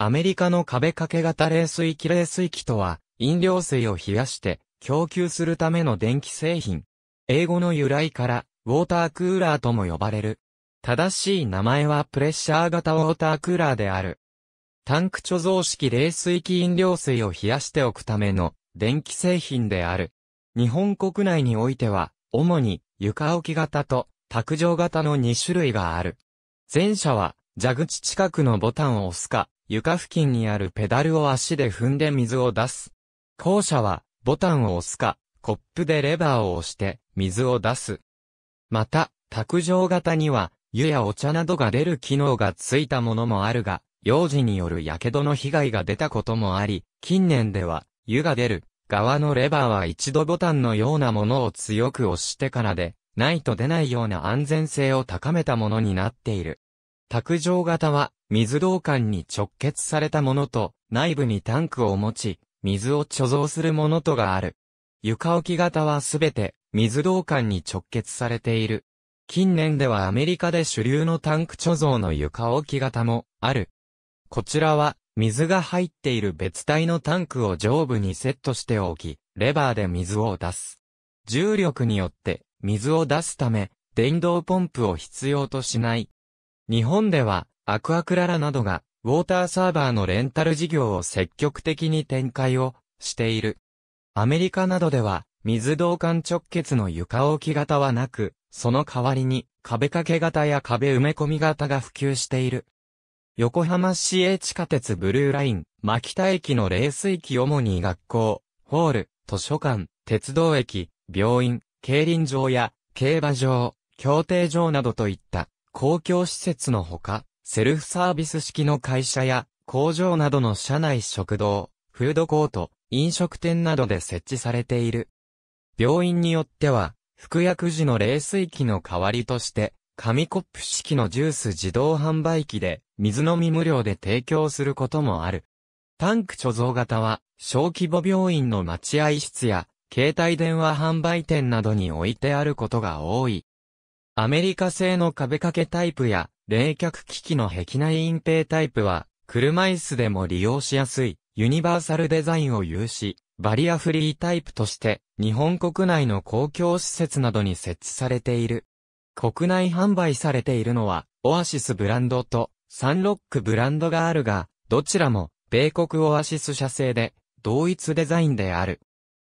アメリカの壁掛け型冷水機冷水機とは、飲料水を冷やして供給するための電気製品。英語の由来から、ウォータークーラーとも呼ばれる。正しい名前はプレッシャー型ウォータークーラーである。タンク貯蔵式冷水機飲料水を冷やしておくための電気製品である。日本国内においては、主に床置き型と卓上型の2種類がある。前者は、蛇口近くのボタンを押すか、床付近にあるペダルを足で踏んで水を出す。後者は、ボタンを押すか、コップでレバーを押して、水を出す。また、卓上型には、湯やお茶などが出る機能がついたものもあるが、幼児による火傷の被害が出たこともあり、近年では、湯が出る側のレバーは一度ボタンのようなものを強く押してからで、ないと出ないような安全性を高めたものになっている。卓上型は、水道管に直結されたものと、内部にタンクを持ち、水を貯蔵するものとがある。床置き型はすべて、水道管に直結されている。近年ではアメリカで主流のタンク貯蔵の床置き型も、ある。こちらは、水が入っている別体のタンクを上部にセットしておき、レバーで水を出す。重力によって、水を出すため、電動ポンプを必要としない日本では、アクアクララなどが、ウォーターサーバーのレンタル事業を積極的に展開をしている。アメリカなどでは、水道管直結の床置き型はなく、その代わりに壁掛け型や壁埋め込み型が普及している。横浜市営地下鉄ブルーライン、牧田駅の冷水機主に学校、ホール、図書館、鉄道駅、病院、競輪場や競馬場、競艇場などといった公共施設のほか、セルフサービス式の会社や工場などの社内食堂、フードコート、飲食店などで設置されている。病院によっては、服薬時の冷水器の代わりとして、紙コップ式のジュース自動販売機で水飲み無料で提供することもある。タンク貯蔵型は、小規模病院の待合室や、携帯電話販売店などに置いてあることが多い。アメリカ製の壁掛けタイプや冷却機器の壁内隠蔽タイプは、車椅子でも利用しやすいユニバーサルデザインを有し、バリアフリータイプとして日本国内の公共施設などに設置されている。国内販売されているのはオアシスブランドとサンロックブランドがあるが、どちらも米国オアシス社製で同一デザインである。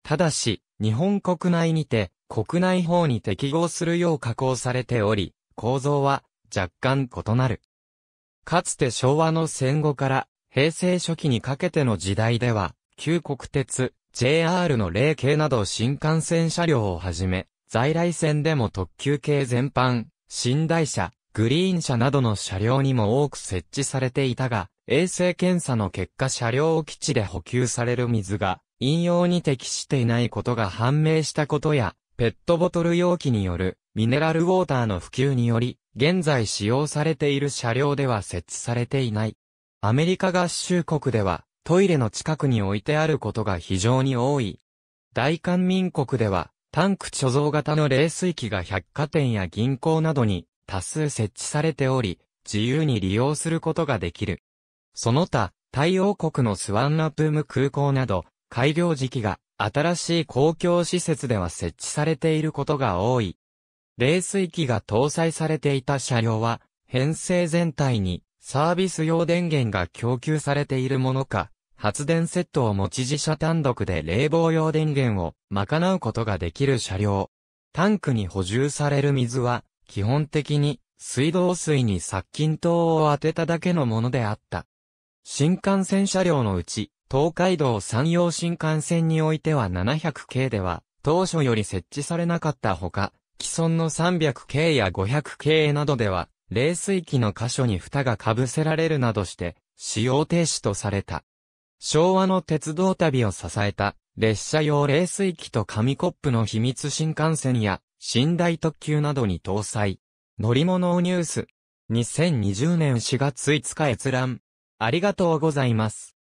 ただし、日本国内にて国内法に適合するよう加工されており、構造は若干異なる。かつて昭和の戦後から平成初期にかけての時代では、旧国鉄、JR の例系など新幹線車両をはじめ、在来線でも特急系全般、寝台車、グリーン車などの車両にも多く設置されていたが、衛生検査の結果車両基地で補給される水が、引用に適していないことが判明したことや、ペットボトル容器によるミネラルウォーターの普及により、現在使用されている車両では設置されていない。アメリカ合衆国ではトイレの近くに置いてあることが非常に多い。大韓民国ではタンク貯蔵型の冷水器が百貨店や銀行などに多数設置されており、自由に利用することができる。その他、太陽国のスワンナプーム空港など、開業時期が新しい公共施設では設置されていることが多い。冷水機が搭載されていた車両は、編成全体にサービス用電源が供給されているものか、発電セットを持ち自社単独で冷房用電源を賄うことができる車両。タンクに補充される水は、基本的に水道水に殺菌灯を当てただけのものであった。新幹線車両のうち、東海道山陽新幹線においては700系では、当初より設置されなかったほか、既存の300系や500系などでは、冷水機の箇所に蓋が被せられるなどして、使用停止とされた。昭和の鉄道旅を支えた、列車用冷水機と紙コップの秘密新幹線や、寝台特急などに搭載。乗り物をニュース。2020年4月5日閲覧。ありがとうございます。